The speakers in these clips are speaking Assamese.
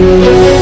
Música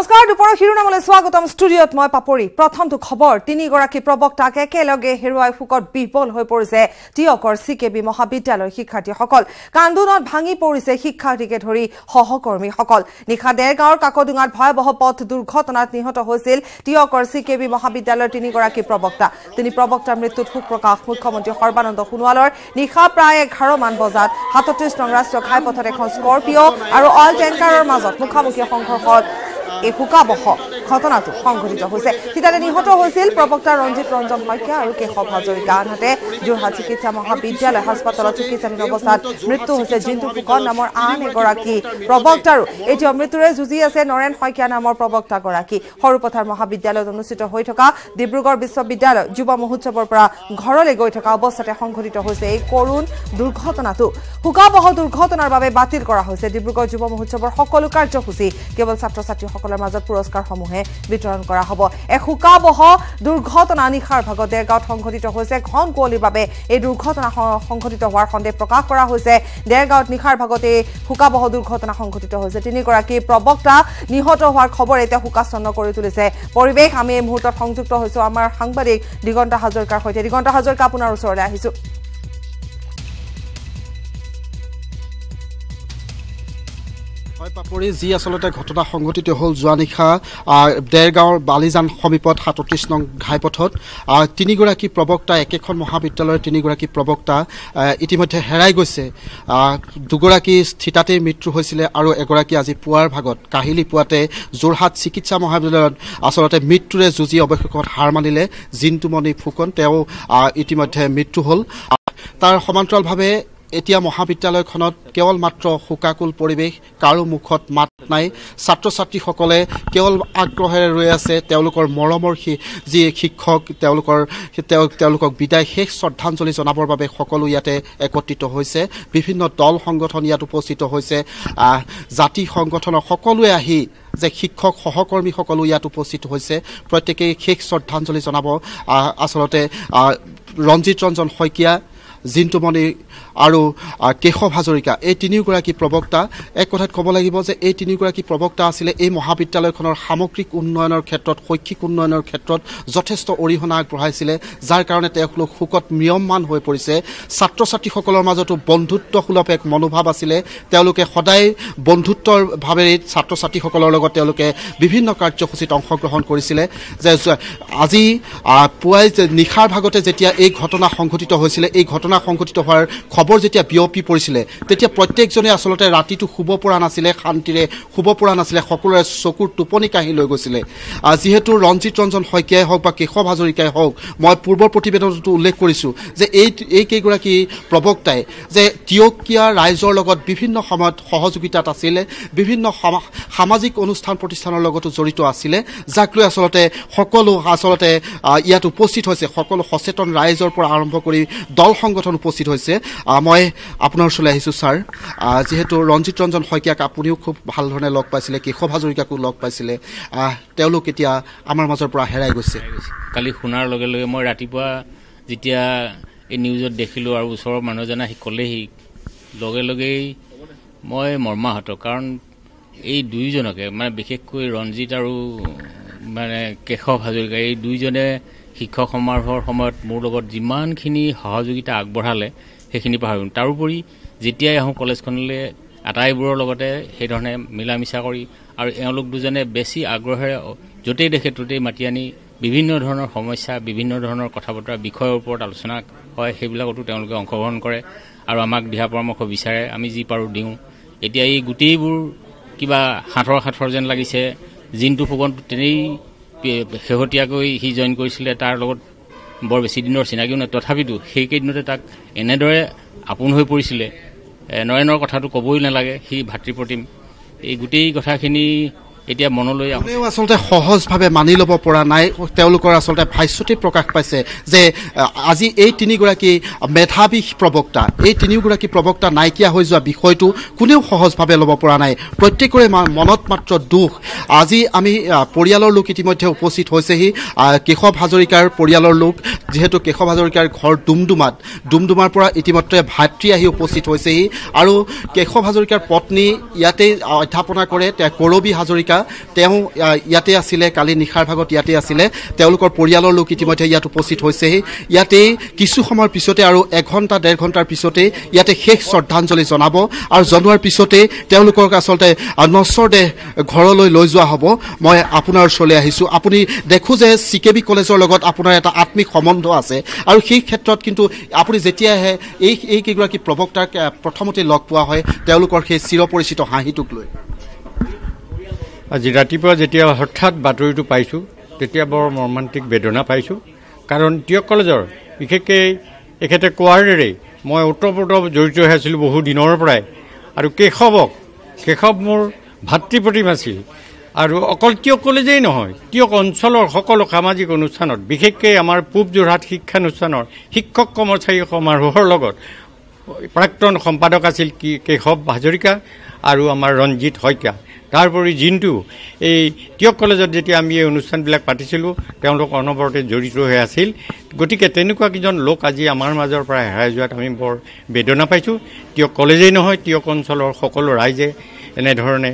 নমস্কাৰ দুপৰ শিৰোনামলৈ স্বাগতম ষ্টুডিঅ'ত মই পাপৰি প্ৰথমটো খবৰ তিনিগৰাকী প্ৰবক্তাক একেলগে হেৰুৱাই শোকত বিফল হৈ পৰিছে টিয়কৰ চি কে বি মহাবিদ্যালয়ৰ শিক্ষাৰ্থীসকল কান্দোনত ভাঙি পৰিছে শিক্ষাৰ্থীকে ধৰি সহকৰ্মীসকল নিশা দেৰগাঁৱৰ কাকডুঙাত ভয়াৱহ পথ দুৰ্ঘটনাত নিহত হৈছিল টিয়কৰ চি কে বি মহাবিদ্যালয়ৰ তিনিগৰাকী প্ৰবক্তা তিনি প্ৰবক্তাৰ মৃত্যুত শোক প্ৰকাশ মুখ্যমন্ত্ৰী সৰ্বানন্দ সোণোৱালৰ নিশা প্ৰায় এঘাৰমান বজাত সাতত্ৰিছ নং ৰাষ্ট্ৰীয় ঘাইপথত এখন স্কৰপিঅ' আৰু অইল টেংকাৰৰ মাজত মুখামুখি সংঘৰ্ষত এই শোকাবহ ঘটনাটো সংঘটিত হৈছে সিদ্ধান্ত নিহত হৈছিল প্ৰবক্তা ৰঞ্জিত ৰঞ্জন শইকীয়া আৰু কেশৱ হাজৰিকা আনহাতে যোৰহাট চিকিৎসা মহাবিদ্যালয় হাস্পাতালত চিকিৎসাধীন অৱস্থাত মৃত্যু হৈছে জিন্তু ফুকন নামৰ আন এগৰাকী প্ৰবক্তাৰো এতিয়াও মৃত্যুৰে যুঁজি আছে নৰেণ শইকীয়া নামৰ প্ৰবক্তাগৰাকী সৰুপথাৰ মহাবিদ্যালয়ত অনুষ্ঠিত হৈ থকা ডিব্ৰুগড় বিশ্ববিদ্যালয় যুৱ মহোৎসৱৰ পৰা ঘৰলৈ গৈ থকা অৱস্থাতে সংঘটিত হৈছে এই কৰুণ দুৰ্ঘটনাটো শোকাবহ দুৰ্ঘটনাৰ বাবে বাতিল কৰা হৈছে ডিব্ৰুগড় যুৱ মহোৎসৱৰ সকলো কাৰ্যসূচী কেৱল ছাত্ৰ ছাত্ৰীসকল সকলৰ মাজত পুৰস্কাৰসমূহে বিতৰণ কৰা হ'ব এক শোকাবহ দুৰ্ঘটনা নিশাৰ ভাগত দেৰগাঁৱত সংঘটিত হৈছে ঘন কুঁৱলীৰ বাবে এই দুৰ্ঘটনা সংঘটিত হোৱাৰ সন্দেহ প্ৰকাশ কৰা হৈছে দেৰগাঁৱত নিশাৰ ভাগত এই শোকাবহ দুৰ্ঘটনা সংঘটিত হৈছে তিনিগৰাকী প্ৰবক্তা নিহত হোৱাৰ খবৰ এতিয়া শোকাচ্ছন্ন কৰি তুলিছে পৰিৱেশ আমি এই মুহূৰ্তত সংযুক্ত হৈছোঁ আমাৰ সাংবাদিক দিগন্ত হাজৰিকাৰ সৈতে দিগন্ত হাজৰিকা আপোনাৰ ওচৰলৈ আহিছোঁ হয় পাপৰি যি আচলতে ঘটনা সংঘটিত হ'ল যোৱা নিশা দেৰগাঁৱৰ বালিজান সমীপত সাতত্ৰিছ নং ঘাইপথত তিনিগৰাকী প্ৰবক্তা একেখন মহাবিদ্যালয়ৰ তিনিগৰাকী প্ৰবক্তা ইতিমধ্যে হেৰাই গৈছে দুগৰাকী স্থিতাতেই মৃত্যু হৈছিলে আৰু এগৰাকী আজি পুৱাৰ ভাগত কাহিলি পুৱাতে যোৰহাট চিকিৎসা মহাবিদ্যালয়ত আচলতে মৃত্যুৰে যুঁজি অৱশেষত হাৰ মানিলে জিন্তুমণি ফুকন তেওঁ ইতিমধ্যে মৃত্যু হ'ল তাৰ সমান্তৰালভাৱে এতিয়া মহাবিদ্যালয়খনত কেৱল মাত্ৰ শোকাকুল পৰিৱেশ কাৰো মুখত মাত নাই ছাত্ৰ ছাত্ৰীসকলে কেৱল আগ্ৰহেৰে ৰৈ আছে তেওঁলোকৰ মৰমৰ যি শিক্ষক তেওঁলোকৰ তেওঁলোকক বিদায় শেষ শ্ৰদ্ধাঞ্জলি জনাবৰ বাবে সকলো ইয়াতে একত্ৰিত হৈছে বিভিন্ন দল সংগঠন ইয়াত উপস্থিত হৈছে জাতি সংগঠনৰ সকলোৱে আহি যে শিক্ষক সহকৰ্মীসকলো ইয়াত উপস্থিত হৈছে প্ৰত্যেকেই শেষ শ্ৰদ্ধাঞ্জলি জনাব আচলতে ৰঞ্জিত ৰঞ্জন শইকীয়া জিন্তুমণি আৰু কেশৱ হাজৰিকা এই তিনিওগৰাকী প্ৰবক্তা এক কথাত ক'ব লাগিব যে এই তিনিওগৰাকী প্ৰবক্তা আছিলে এই মহাবিদ্যালয়খনৰ সামগ্ৰিক উন্নয়নৰ ক্ষেত্ৰত শৈক্ষিক উন্নয়নৰ ক্ষেত্ৰত যথেষ্ট অৰিহণা আগবঢ়াইছিলে যাৰ কাৰণে তেওঁলোক শোকত নিয়মমান হৈ পৰিছে ছাত্ৰ ছাত্ৰীসকলৰ মাজতো বন্ধুত্বসুলভ এক মনোভাৱ আছিলে তেওঁলোকে সদায় বন্ধুত্বৰ ভাৱেৰে ছাত্ৰ ছাত্ৰীসকলৰ লগত তেওঁলোকে বিভিন্ন কাৰ্যসূচীত অংশগ্ৰহণ কৰিছিলে যে আজি পুৱাই নিশাৰ ভাগতে যেতিয়া এই ঘটনা সংঘটিত হৈছিলে এই ঘটনা ঘটনা সংঘটিত হোৱাৰ খবৰ যেতিয়া বিয়পি পৰিছিলে তেতিয়া প্ৰত্যেকজনে আচলতে ৰাতিটো শুব পৰা নাছিলে শান্তিৰে শুব পৰা নাছিলে সকলোৰে চকুৰ টোপনি কাঢ়ি লৈ গৈছিলে যিহেতু ৰঞ্জিত ৰঞ্জন শইকীয়াই হওক বা কেশৱ হাজৰিকাই হওক মই পূৰ্বৰ প্ৰতিবেদনটো উল্লেখ কৰিছোঁ যে এই এইকেইগৰাকী প্ৰৱক্তাই যে তিয়কীয়া ৰাইজৰ লগত বিভিন্ন সময়ত সহযোগিতাত আছিলে বিভিন্ন সামাজিক অনুষ্ঠান প্ৰতিষ্ঠানৰ লগতো জড়িত আছিলে যাক লৈ আচলতে সকলো আচলতে ইয়াত উপস্থিত হৈছে সকলো সচেতন ৰাইজৰ পৰা আৰম্ভ কৰি দল সংগ সংগঠন উপস্থিত হৈছে মই আপোনাৰ ওচৰলৈ আহিছোঁ ছাৰ যিহেতু ৰঞ্জিত ৰঞ্জন শইকীয়াক আপুনিও খুব ভাল ধৰণে লগ পাইছিলে কেশৱ হাজৰিকাকো লগ পাইছিলে তেওঁলোক এতিয়া আমাৰ মাজৰ পৰা হেৰাই গৈছে কালি শুনাৰ লগে লগে মই ৰাতিপুৱা যেতিয়া এই নিউজত দেখিলোঁ আৰু ওচৰৰ মানুহজনে আহি ক'লেহি লগে লগেই মই মৰ্মাহত কাৰণ এই দুয়োজনকে মানে বিশেষকৈ ৰঞ্জিত আৰু মানে কেশৱ হাজৰিকা এই দুয়োজনে শিক্ষক সমাৰোহৰ সময়ত মোৰ লগত যিমানখিনি সহযোগিতা আগবঢ়ালে সেইখিনি পাহৰি তাৰোপৰি যেতিয়াই আহোঁ কলেজখনলৈ আটাইবোৰৰ লগতে সেইধৰণে মিলা মিছা কৰি আৰু এওঁলোক দুজনে বেছি আগ্ৰহেৰে য'তেই দেখে ত'তেই মাতি আনি বিভিন্ন ধৰণৰ সমস্যা বিভিন্ন ধৰণৰ কথা বতৰা বিষয়ৰ ওপৰত আলোচনা হয় সেইবিলাকতো তেওঁলোকে অংশগ্ৰহণ কৰে আৰু আমাক দিহা পৰামৰ্শ বিচাৰে আমি যি পাৰোঁ দিওঁ এতিয়া এই গোটেইবোৰ কিবা সাঁথৰ সাঁথৰ যেন লাগিছে জিন্তু ফুকন তেনেই শেহতীয়াকৈ সি জইন কৰিছিলে তাৰ লগত বৰ বেছি দিনৰ চিনাকিও নাই তথাপিতো সেইকেইদিনতে তাক এনেদৰে আপোন হৈ পৰিছিলে নয়নৰ কথাটো ক'বই নালাগে সি ভাতৃ প্ৰতিম এই গোটেই কথাখিনি এতিয়া মনলৈ আহোঁ আচলতে সহজভাৱে মানি ল'ব পৰা নাই তেওঁলোকৰ আচলতে ভাষ্যতে প্ৰকাশ পাইছে যে আজি এই তিনিগৰাকী মেধাবী প্ৰবক্তা এই তিনিওগৰাকী প্ৰবক্তা নাইকিয়া হৈ যোৱা বিষয়টো কোনেও সহজভাৱে ল'ব পৰা নাই প্ৰত্যেকৰে মনত মাত্ৰ দুখ আজি আমি পৰিয়ালৰ লোক ইতিমধ্যে উপস্থিত হৈছেহি কেশৱ হাজৰিকাৰ পৰিয়ালৰ লোক যিহেতু কেশৱ হাজৰিকাৰ ঘৰ ডুমডুমাত ডুমডুমাৰ পৰা ইতিমধ্যে ভাতৃ আহি উপস্থিত হৈছেহি আৰু কেশৱ হাজৰিকাৰ পত্নী ইয়াতেই অধ্যাপনা কৰে কৰবী হাজৰিকা এতিয়া তেওঁ ইয়াতে আছিলে কালি নিশাৰ ভাগত ইয়াতে আছিলে তেওঁলোকৰ পৰিয়ালৰ লোক ইতিমধ্যে ইয়াত উপস্থিত হৈছেহি ইয়াতেই কিছু সময়ৰ পিছতে আৰু এঘণ্টা ডেৰ ঘণ্টাৰ পিছতেই ইয়াতে শেষ শ্ৰদ্ধাঞ্জলি জনাব আৰু জনোৱাৰ পিছতেই তেওঁলোকক আচলতে নশ্বৰ দেহ ঘৰলৈ লৈ যোৱা হ'ব মই আপোনাৰ ওচৰলৈ আহিছোঁ আপুনি দেখোঁ যে চি কে বি কলেজৰ লগত আপোনাৰ এটা আত্মিক সম্বন্ধ আছে আৰু সেই ক্ষেত্ৰত কিন্তু আপুনি যেতিয়াহে এই এইকেইগৰাকী প্ৰবক্তাক প্ৰথমতে লগ পোৱা হয় তেওঁলোকৰ সেই চিৰপৰিচিত হাঁহিটোক লৈ আজি ৰাতিপুৱা যেতিয়া হঠাৎ বাতৰিটো পাইছোঁ তেতিয়া বৰ মৰ্মান্তিক বেদনা পাইছোঁ কাৰণ টিয়ক কলেজৰ বিশেষকৈ এখেতে কোৱাৰেৰে মই ওতঃপ্ৰোত জড়িত হৈ আছিলোঁ বহু দিনৰ পৰাই আৰু কেশৱক কেশৱ মোৰ ভাতৃ প্ৰতিম আছিল আৰু অকল টিয়ক কলেজেই নহয় টিয়ক অঞ্চলৰ সকলো সামাজিক অনুষ্ঠানত বিশেষকৈ আমাৰ পূব যোৰহাট শিক্ষানুষ্ঠানৰ শিক্ষক কৰ্মচাৰী সমাৰোহৰ লগত প্ৰাক্তন সম্পাদক আছিল কি কেশৱ হাজৰিকা আৰু আমাৰ ৰঞ্জিত শইকীয়া তাৰোপৰি যিটো এই টিয়ক কলেজত যেতিয়া আমি এই অনুষ্ঠানবিলাক পাতিছিলোঁ তেওঁলোক অনবৰতে জড়িত হৈ আছিল গতিকে তেনেকুৱা কেইজন লোক আজি আমাৰ মাজৰ পৰা হেৰাই যোৱাত আমি বৰ বেদনা পাইছোঁ টিয়ক কলেজেই নহয় টিয়ক অঞ্চলৰ সকলো ৰাইজে এনেধৰণে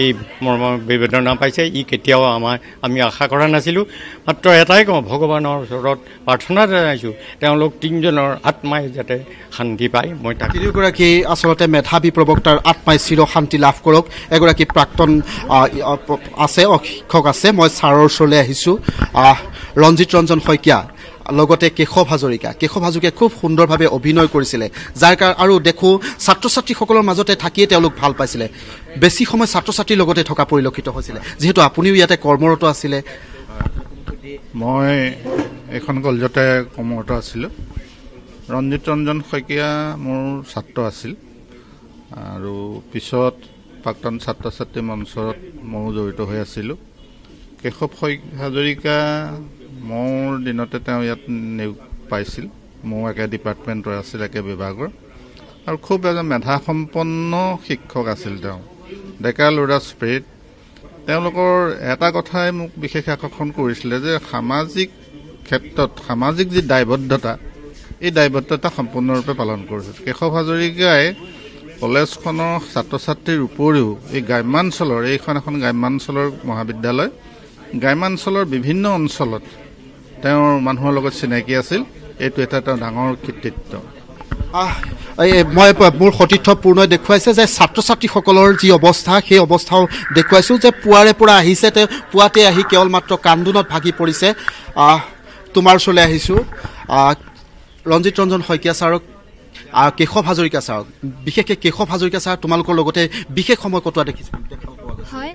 এই মৰ্ম বিবেদনা পাইছে ই কেতিয়াও আমাৰ আমি আশা কৰা নাছিলোঁ মাত্ৰ এটাই কওঁ ভগৱানৰ ওচৰত প্ৰাৰ্থনা জনাইছোঁ তেওঁলোক তিনিজনৰ আত্মাই যাতে শান্তি পায় মই তাক তিনিওগৰাকী আচলতে মেধাৱী প্ৰৱক্তাৰ আত্মাই চিৰ শান্তি লাভ কৰক এগৰাকী প্ৰাক্তন আছে শিক্ষক আছে মই ছাৰৰ ওচৰলৈ আহিছোঁ ৰঞ্জিত ৰঞ্জন শইকীয়া লগতে কেশৱ হাজৰিকা কেশৱ হাজৰিকাই খুব সুন্দৰভাৱে অভিনয় কৰিছিলে যাৰ কাৰণে আৰু দেখোঁ ছাত্ৰ ছাত্ৰীসকলৰ মাজতে থাকিয়ে তেওঁলোক ভাল পাইছিলে বেছি সময় ছাত্ৰ ছাত্ৰীৰ লগতে থকা পৰিলক্ষিত হৈছিলে যিহেতু আপুনিও ইয়াতে কৰ্মৰত আছিলে মই এখন কলেজতে কৰ্মৰত আছিলোঁ ৰঞ্জিত ৰঞ্জন শইকীয়া মোৰ ছাত্ৰ আছিল আৰু পিছত প্ৰাক্তন ছাত্ৰ ছাত্ৰী মঞ্চত ময়ো জড়িত হৈ আছিলোঁ কেশৱ শইক হাজৰিকা মোৰ দিনতে তেওঁ ইয়াত নিয়োগ পাইছিল মোৰ একে ডিপাৰ্টমেণ্টৰ আছিল একে বিভাগৰ আৰু খুব এজন মেধাসম্পন্ন শিক্ষক আছিল তেওঁ ডেকা ল'ৰা স্পিৰিট তেওঁলোকৰ এটা কথাই মোক বিশেষ আকৰ্ষণ কৰিছিলে যে সামাজিক ক্ষেত্ৰত সামাজিক যি দায়বদ্ধতা এই দায়বদ্ধতা সম্পূৰ্ণৰূপে পালন কৰিছিল কেশৱ হাজৰিকাই কলেজখনৰ ছাত্ৰ ছাত্ৰীৰ উপৰিও এই গ্ৰাম্যাঞ্চলৰ এইখন এখন গ্ৰাম্যাঞ্চলৰ মহাবিদ্যালয় গ্ৰাম্যাঞ্চলৰ বিভিন্ন অঞ্চলত তেওঁৰ মানুহৰ লগত চিনাকি আছিল এইটো এটা তেওঁ ডাঙৰ কৃতিত্ব মই মোৰ সতীৰ্থ পূৰ্ণই দেখুৱাইছে যে ছাত্ৰ ছাত্ৰীসকলৰ যি অৱস্থা সেই অৱস্থাও দেখুৱাইছোঁ যে পুৱাৰে পৰা আহিছে তেওঁ পুৱাতে আহি কেৱল মাত্ৰ কান্দোনত ভাগি পৰিছে তোমাৰ ওচৰলৈ আহিছোঁ ৰঞ্জিত ৰঞ্জন শইকীয়া ছাৰক কেশৱ হাজৰিকা ছাৰক বিশেষকৈ কেশৱ হাজৰিকা ছাৰ তোমালোকৰ লগতে বিশেষ সময় কটোৱা দেখিছোঁ হয়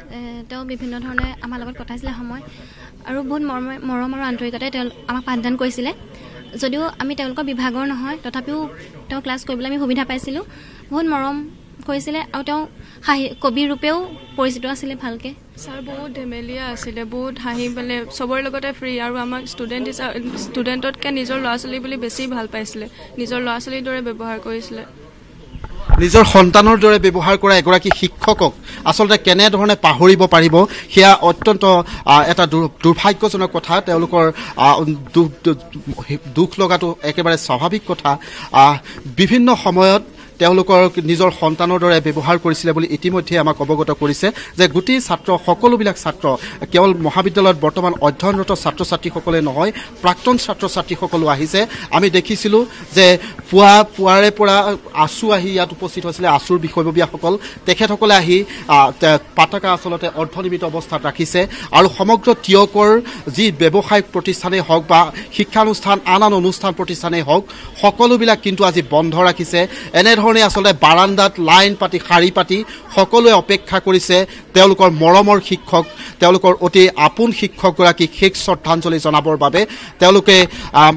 তেওঁ বিভিন্ন ধৰণে আমাৰ লগত কটাইছিলে সময় আৰু বহুত মৰম আৰু আন্তৰিকতাই তেওঁ আমাক পাঠদান কৰিছিলে যদিও আমি তেওঁলোকৰ বিভাগৰ নহয় তথাপিও তেওঁ ক্লাছ কৰিবলৈ আমি সুবিধা পাইছিলোঁ বহুত মৰম কৰিছিলে আৰু তেওঁ হাঁহি কবি ৰূপেও পৰিচিত আছিলে ভালকৈ ছাৰ বহুত ধেমেলীয়া আছিলে বহুত হাঁহি মানে চবৰে লগতে ফ্ৰী আৰু আমাক ষ্টুডেণ্ট হিচাপে ষ্টুডেণ্টতকৈ নিজৰ ল'ৰা ছোৱালী বুলি বেছি ভাল পাইছিলে নিজৰ ল'ৰা ছোৱালীৰ দৰে ব্যৱহাৰ কৰিছিলে নিজৰ সন্তানৰ দৰে ব্যৱহাৰ কৰা এগৰাকী শিক্ষকক আচলতে কেনেধৰণে পাহৰিব পাৰিব সেয়া অত্যন্ত এটা দুৰ্ভাগ্যজনক কথা তেওঁলোকৰ দুখ লগাটো একেবাৰে স্বাভাৱিক কথা বিভিন্ন সময়ত তেওঁলোকৰ নিজৰ সন্তানৰ দৰে ব্যৱহাৰ কৰিছিলে বুলি ইতিমধ্যে আমাক অৱগত কৰিছে যে গোটেই ছাত্ৰ সকলোবিলাক ছাত্ৰ কেৱল মহাবিদ্যালয়ত বৰ্তমান অধ্যয়নৰত ছাত্ৰ ছাত্ৰীসকলে নহয় প্ৰাক্তন ছাত্ৰ ছাত্ৰীসকলো আহিছে আমি দেখিছিলোঁ যে পুৱা পুৱাৰে পৰা আঁচু আহি ইয়াত উপস্থিত হৈছিলে আঁচুৰ বিষয়ববীয়াসকল তেখেতসকলে আহি পাতাকা আচলতে অৰ্ধনিৰ্মিত অৱস্থাত ৰাখিছে আৰু সমগ্ৰ তিয়কৰ যি ব্যৱসায়িক প্ৰতিষ্ঠানেই হওক বা শিক্ষানুষ্ঠান আন আন অনুষ্ঠান প্ৰতিষ্ঠানেই হওক সকলোবিলাক কিন্তু আজি বন্ধ ৰাখিছে এনেধৰণৰ ধৰণে আচলতে বাৰাণ্ডাত লাইন পাতি শাৰী পাতি সকলোৱে অপেক্ষা কৰিছে তেওঁলোকৰ মৰমৰ শিক্ষক তেওঁলোকৰ অতি আপোন শিক্ষকগৰাকীক শেষ শ্ৰদ্ধাঞ্জলি জনাবৰ বাবে তেওঁলোকে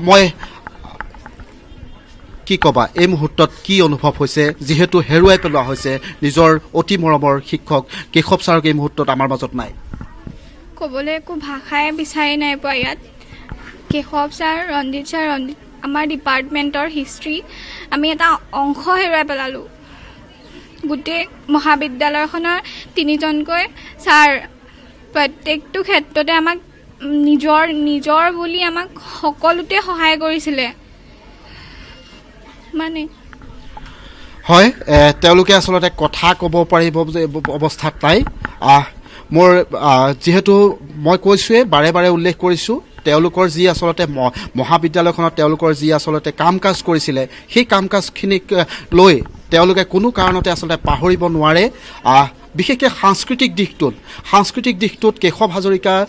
মই কি ক'বা এই মুহূৰ্তত কি অনুভৱ হৈছে যিহেতু হেৰুৱাই পেলোৱা হৈছে নিজৰ অতি মৰমৰ শিক্ষক কেশৱ ছাৰক এই মুহূৰ্তত আমাৰ মাজত নাই ক'বলৈ একো ভাষাই বিচাৰি নাই পোৱা ইয়াত কেশৱ ছাৰ ৰঞ্জিত ছাৰ ৰঞ্জিত আমাৰ ডিপাৰ্টমেণ্টৰ হিষ্ট্ৰী আমি এটা অংশ হেৰুৱাই পেলালোঁ গোটেই মহাবিদ্যালয়খনৰ তিনিজনকৈ ছাৰ প্ৰত্যেকটো ক্ষেত্ৰতে আমাক নিজৰ নিজৰ বুলি আমাক সকলোতে সহায় কৰিছিলে মানে হয় তেওঁলোকে আচলতে কথা ক'ব পাৰিব অৱস্থাত নাই মোৰ যিহেতু মই কৈছোঁৱেই বাৰে বাৰে উল্লেখ কৰিছোঁ তেওঁলোকৰ যি আচলতে মহাবিদ্যালয়খনত তেওঁলোকৰ যি আচলতে কাম কাজ কৰিছিলে সেই কাম কাজখিনিক লৈ তেওঁলোকে কোনো কাৰণতে আচলতে পাহৰিব নোৱাৰে বিশেষকৈ সাংস্কৃতিক দিশটোত সাংস্কৃতিক দিশটোত কেশৱ হাজৰিকাৰ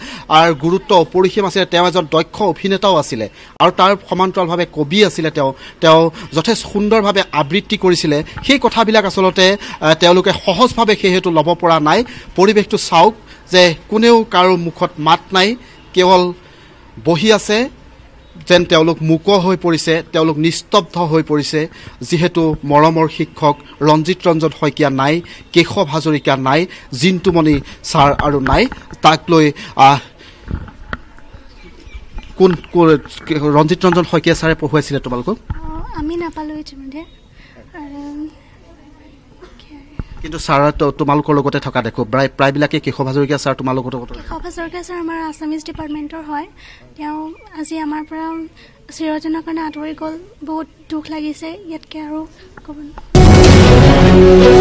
গুৰুত্ব অপৰিসীম আছিলে তেওঁ এজন দক্ষ অভিনেতাও আছিলে আৰু তাৰ সমান্তৰালভাৱে কবি আছিলে তেওঁ তেওঁ যথেষ্ট সুন্দৰভাৱে আবৃত্তি কৰিছিলে সেই কথাবিলাক আচলতে তেওঁলোকে সহজভাৱে সেই সেইহেতু ল'ব পৰা নাই পৰিৱেশটো চাওক যে কোনেও কাৰো মুখত মাত নাই কেৱল বহি আছে যেন তেওঁলোক মুক হৈ পৰিছে তেওঁলোক নিস্তব্ধ হৈ পৰিছে যিহেতু মৰমৰ শিক্ষক ৰঞ্জিত ৰঞ্জন শইকীয়া নাই কেশৱ হাজৰিকা নাই জিন্তুমণি ছাৰ আৰু নাই তাক লৈ কোন ৰঞ্জিত ৰঞ্জন শইকীয়া ছাৰে পঢ়ুৱাইছিলে তোমালোকক আমি নাপালোঁ ইতিমধ্যে কিন্তু ছাৰ তোমালোকৰ লগতে থকা দেখো প্ৰায় প্ৰায়বিলাকে কেশৱ হাজৰিকা ছাৰ তোমালোকৰ লগত কেশৱ হাজৰিকা ছাৰ আমাৰ আছামিজ ডিপাৰ্টমেণ্টৰ হয় তেওঁ আজি আমাৰ পৰা চিৰজনৰ কাৰণে আঁতৰি গ'ল বহুত দুখ লাগিছে ইয়াতকৈ আৰু ক'ব নোৱাৰো